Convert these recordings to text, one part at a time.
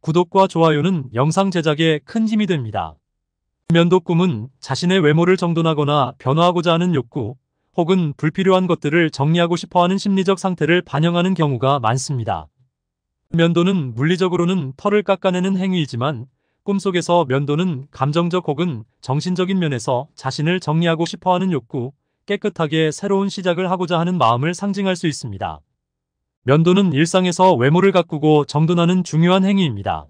구독과 좋아요는 영상 제작에 큰 힘이 됩니다. 면도 꿈은 자신의 외모를 정돈하거나 변화하고자 하는 욕구 혹은 불필요한 것들을 정리하고 싶어하는 심리적 상태를 반영하는 경우가 많습니다. 면도는 물리적으로는 털을 깎아내는 행위이지만 꿈속에서 면도는 감정적 혹은 정신적인 면에서 자신을 정리하고 싶어하는 욕구, 깨끗하게 새로운 시작을 하고자 하는 마음을 상징할 수 있습니다. 면도는 일상에서 외모를 가꾸고 정돈하는 중요한 행위입니다.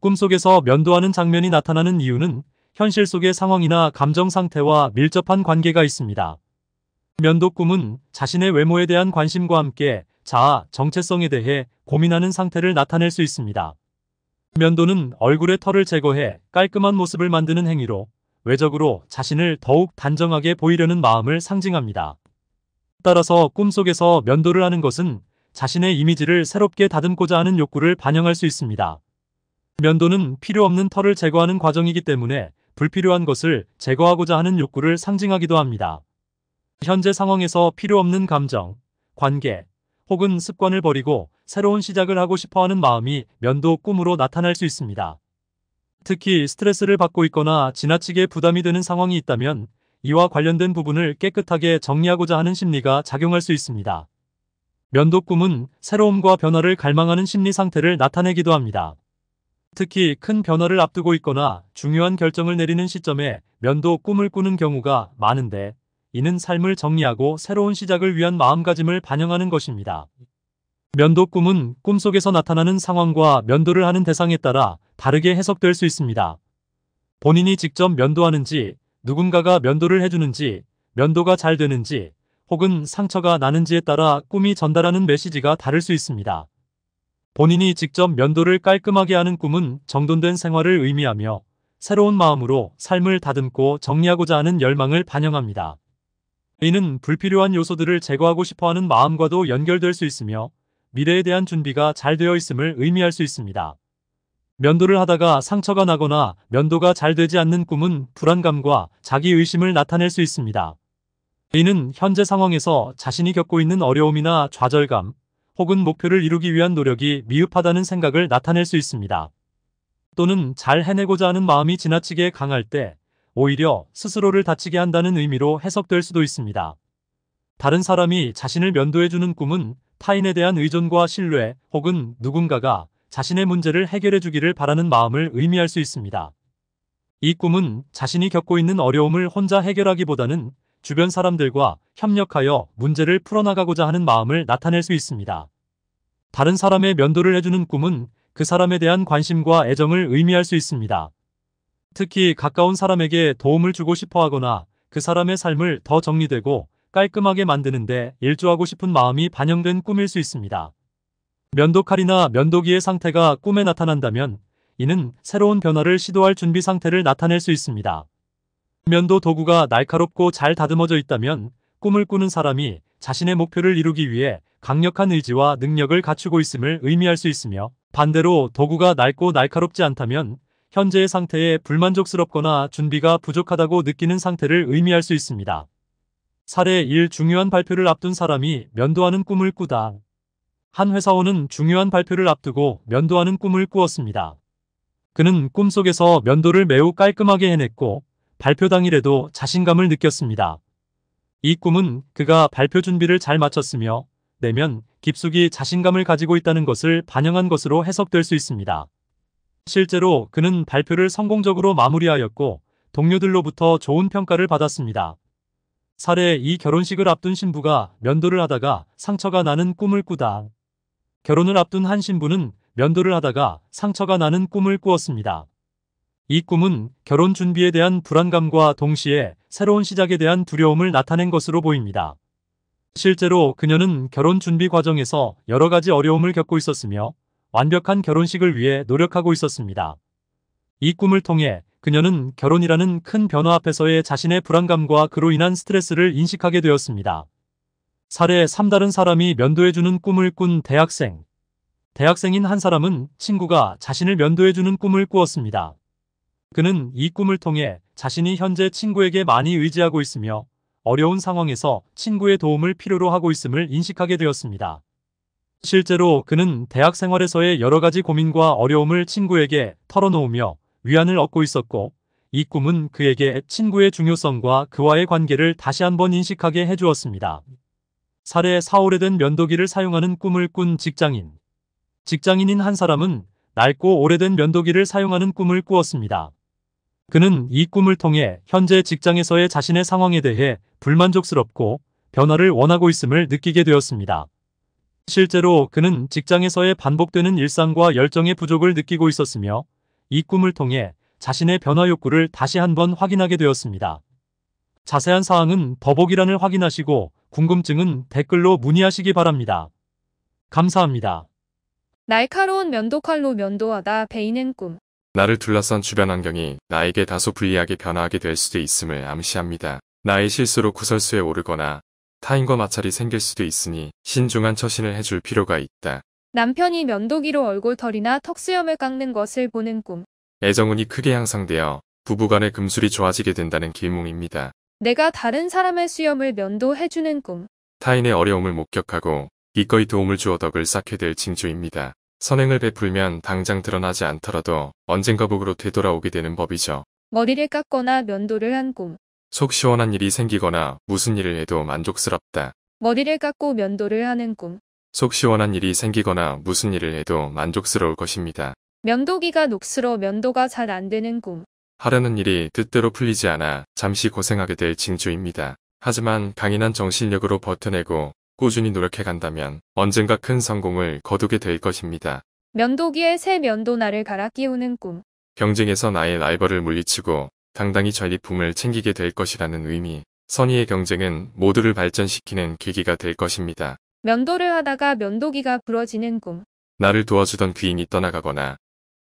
꿈속에서 면도하는 장면이 나타나는 이유는 현실 속의 상황이나 감정 상태와 밀접한 관계가 있습니다. 면도 꿈은 자신의 외모에 대한 관심과 함께 자아, 정체성에 대해 고민하는 상태를 나타낼 수 있습니다. 면도는 얼굴에 털을 제거해 깔끔한 모습을 만드는 행위로 외적으로 자신을 더욱 단정하게 보이려는 마음을 상징합니다. 따라서 꿈속에서 면도를 하는 것은 자신의 이미지를 새롭게 다듬고자 하는 욕구를 반영할 수 있습니다. 면도는 필요 없는 털을 제거하는 과정이기 때문에 불필요한 것을 제거하고자 하는 욕구를 상징하기도 합니다. 현재 상황에서 필요 없는 감정, 관계, 혹은 습관을 버리고 새로운 시작을 하고 싶어 하는 마음이 면도 꿈으로 나타날 수 있습니다. 특히 스트레스를 받고 있거나 지나치게 부담이 되는 상황이 있다면 이와 관련된 부분을 깨끗하게 정리하고자 하는 심리가 작용할 수 있습니다. 면도꿈은 새로움과 변화를 갈망하는 심리 상태를 나타내기도 합니다. 특히 큰 변화를 앞두고 있거나 중요한 결정을 내리는 시점에 면도 꿈을 꾸는 경우가 많은데 이는 삶을 정리하고 새로운 시작을 위한 마음가짐을 반영하는 것입니다. 면도 꿈은 꿈속에서 나타나는 상황과 면도를 하는 대상에 따라 다르게 해석될 수 있습니다. 본인이 직접 면도하는지 누군가가 면도를 해주는지 면도가 잘 되는지 혹은 상처가 나는지에 따라 꿈이 전달하는 메시지가 다를 수 있습니다. 본인이 직접 면도를 깔끔하게 하는 꿈은 정돈된 생활을 의미하며 새로운 마음으로 삶을 다듬고 정리하고자 하는 열망을 반영합니다. 이는 불필요한 요소들을 제거하고 싶어하는 마음과도 연결될 수 있으며 미래에 대한 준비가 잘 되어 있음을 의미할 수 있습니다. 면도를 하다가 상처가 나거나 면도가 잘 되지 않는 꿈은 불안감과 자기 의심을 나타낼 수 있습니다. A는 현재 상황에서 자신이 겪고 있는 어려움이나 좌절감 혹은 목표를 이루기 위한 노력이 미흡하다는 생각을 나타낼 수 있습니다. 또는 잘 해내고자 하는 마음이 지나치게 강할 때 오히려 스스로를 다치게 한다는 의미로 해석될 수도 있습니다. 다른 사람이 자신을 면도해주는 꿈은 타인에 대한 의존과 신뢰 혹은 누군가가 자신의 문제를 해결해주기를 바라는 마음을 의미할 수 있습니다. 이 꿈은 자신이 겪고 있는 어려움을 혼자 해결하기보다는 주변 사람들과 협력하여 문제를 풀어나가고자 하는 마음을 나타낼 수 있습니다. 다른 사람의 면도를 해주는 꿈은 그 사람에 대한 관심과 애정을 의미할 수 있습니다. 특히 가까운 사람에게 도움을 주고 싶어 하거나 그 사람의 삶을 더 정리되고 깔끔하게 만드는데 일조하고 싶은 마음이 반영된 꿈일 수 있습니다. 면도칼이나 면도기의 상태가 꿈에 나타난다면 이는 새로운 변화를 시도할 준비 상태를 나타낼 수 있습니다. 면도 도구가 날카롭고 잘 다듬어져 있다면 꿈을 꾸는 사람이 자신의 목표를 이루기 위해 강력한 의지와 능력을 갖추고 있음을 의미할 수 있으며 반대로 도구가 낡고 날카롭지 않다면 현재의 상태에 불만족스럽거나 준비가 부족하다고 느끼는 상태를 의미할 수 있습니다. 사례 1 중요한 발표를 앞둔 사람이 면도하는 꿈을 꾸다. 한 회사원은 중요한 발표를 앞두고 면도하는 꿈을 꾸었습니다. 그는 꿈속에서 면도를 매우 깔끔하게 해냈고 발표 당일에도 자신감을 느꼈습니다. 이 꿈은 그가 발표 준비를 잘 마쳤으며 내면 깊숙이 자신감을 가지고 있다는 것을 반영한 것으로 해석될 수 있습니다. 실제로 그는 발표를 성공적으로 마무리하였고 동료들로부터 좋은 평가를 받았습니다. 사례 이 결혼식을 앞둔 신부가 면도를 하다가 상처가 나는 꿈을 꾸다. 결혼을 앞둔 한 신부는 면도를 하다가 상처가 나는 꿈을 꾸었습니다. 이 꿈은 결혼 준비에 대한 불안감과 동시에 새로운 시작에 대한 두려움을 나타낸 것으로 보입니다. 실제로 그녀는 결혼 준비 과정에서 여러 가지 어려움을 겪고 있었으며 완벽한 결혼식을 위해 노력하고 있었습니다. 이 꿈을 통해 그녀는 결혼이라는 큰 변화 앞에서의 자신의 불안감과 그로 인한 스트레스를 인식하게 되었습니다. 사례 3다른 사람이 면도해주는 꿈을 꾼 대학생 대학생인 한 사람은 친구가 자신을 면도해주는 꿈을 꾸었습니다. 그는 이 꿈을 통해 자신이 현재 친구에게 많이 의지하고 있으며 어려운 상황에서 친구의 도움을 필요로 하고 있음을 인식하게 되었습니다. 실제로 그는 대학 생활에서의 여러 가지 고민과 어려움을 친구에게 털어놓으며 위안을 얻고 있었고 이 꿈은 그에게 친구의 중요성과 그와의 관계를 다시 한번 인식하게 해주었습니다. 사례 4오래된 면도기를 사용하는 꿈을 꾼 직장인 직장인인 한 사람은 낡고 오래된 면도기를 사용하는 꿈을 꾸었습니다. 그는 이 꿈을 통해 현재 직장에서의 자신의 상황에 대해 불만족스럽고 변화를 원하고 있음을 느끼게 되었습니다. 실제로 그는 직장에서의 반복되는 일상과 열정의 부족을 느끼고 있었으며 이 꿈을 통해 자신의 변화 욕구를 다시 한번 확인하게 되었습니다. 자세한 사항은 더보기란을 확인하시고 궁금증은 댓글로 문의하시기 바랍니다. 감사합니다. 날카로운 면도칼로 면도하다 베이는 꿈 나를 둘러싼 주변 환경이 나에게 다소 불리하게 변화하게 될 수도 있음을 암시합니다. 나의 실수로 구설수에 오르거나 타인과 마찰이 생길 수도 있으니 신중한 처신을 해줄 필요가 있다. 남편이 면도기로 얼굴털이나 턱수염을 깎는 것을 보는 꿈. 애정운이 크게 향상되어 부부간의 금술이 좋아지게 된다는 길몽입니다. 내가 다른 사람의 수염을 면도해주는 꿈. 타인의 어려움을 목격하고 기꺼이 도움을 주어 덕을 쌓게 될 징조입니다. 선행을 베풀면 당장 드러나지 않더라도 언젠가 복으로 되돌아오게 되는 법이죠. 머리를 깎거나 면도를 한 꿈. 속 시원한 일이 생기거나 무슨 일을 해도 만족스럽다. 머리를 깎고 면도를 하는 꿈. 속 시원한 일이 생기거나 무슨 일을 해도 만족스러울 것입니다. 면도기가 녹슬어 면도가 잘 안 되는 꿈. 하려는 일이 뜻대로 풀리지 않아 잠시 고생하게 될 징조입니다. 하지만 강인한 정신력으로 버텨내고 꾸준히 노력해 간다면 언젠가 큰 성공을 거두게 될 것입니다. 면도기에 새 면도날을 갈아 끼우는 꿈. 경쟁에서 나의 라이벌을 물리치고 당당히 전리품을 챙기게 될 것이라는 의미. 선의의 경쟁은 모두를 발전시키는 계기가 될 것입니다. 면도를 하다가 면도기가 부러지는 꿈. 나를 도와주던 귀인이 떠나가거나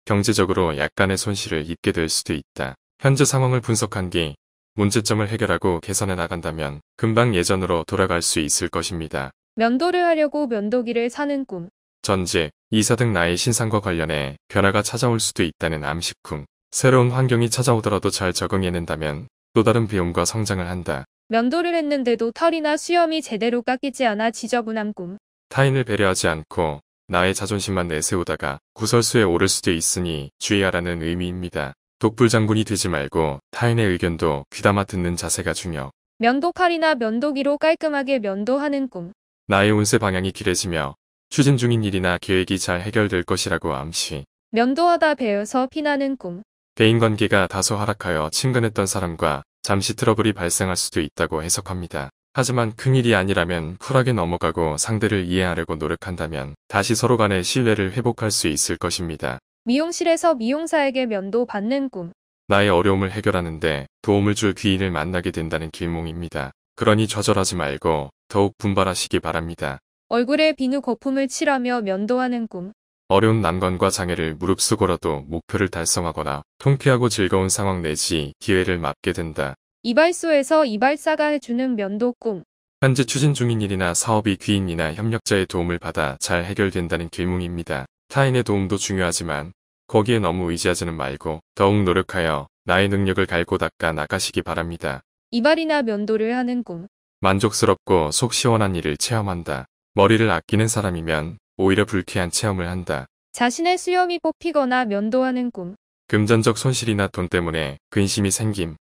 경제적으로 약간의 손실을 입게 될 수도 있다. 현재 상황을 분석한 뒤 문제점을 해결하고 개선해 나간다면 금방 예전으로 돌아갈 수 있을 것입니다. 면도를 하려고 면도기를 사는 꿈. 전직 이사 등 나의 신상과 관련해 변화가 찾아올 수도 있다는 암식꿈 새로운 환경이 찾아오더라도 잘 적응해낸다면 또 다른 비움과 성장을 한다. 면도를 했는데도 털이나 수염이 제대로 깎이지 않아 지저분한 꿈. 타인을 배려하지 않고 나의 자존심만 내세우다가 구설수에 오를 수도 있으니 주의하라는 의미입니다. 독불장군이 되지 말고 타인의 의견도 귀담아 듣는 자세가 중요. 면도칼이나 면도기로 깔끔하게 면도하는 꿈. 나의 운세 방향이 길해지며 추진 중인 일이나 계획이 잘 해결될 것이라고 암시. 면도하다 배어서 피나는 꿈. 대인관계가 다소 하락하여 친근했던 사람과 잠시 트러블이 발생할 수도 있다고 해석합니다. 하지만 큰일이 아니라면 쿨하게 넘어가고 상대를 이해하려고 노력한다면 다시 서로 간의 신뢰를 회복할 수 있을 것입니다. 미용실에서 미용사에게 면도 받는 꿈. 나의 어려움을 해결하는데 도움을 줄 귀인을 만나게 된다는 길몽입니다. 그러니 좌절하지 말고 더욱 분발하시기 바랍니다. 얼굴에 비누 거품을 칠하며 면도하는 꿈. 어려운 난관과 장애를 무릅쓰고라도 목표를 달성하거나 통쾌하고 즐거운 상황 내지 기회를 맞게 된다. 이발소에서 이발사가 해주는 면도 꿈. 현재 추진 중인 일이나 사업이 귀인이나 협력자의 도움을 받아 잘 해결된다는 길몽입니다. 타인의 도움도 중요하지만 거기에 너무 의지하지는 말고 더욱 노력하여 나의 능력을 갈고 닦아 나가시기 바랍니다. 이발이나 면도를 하는 꿈. 만족스럽고 속 시원한 일을 체험한다. 머리를 아끼는 사람이면 오히려 불쾌한 체험을 한다. 자신의 수염이 뽑히거나 면도하는 꿈. 금전적 손실이나 돈 때문에 근심이 생김.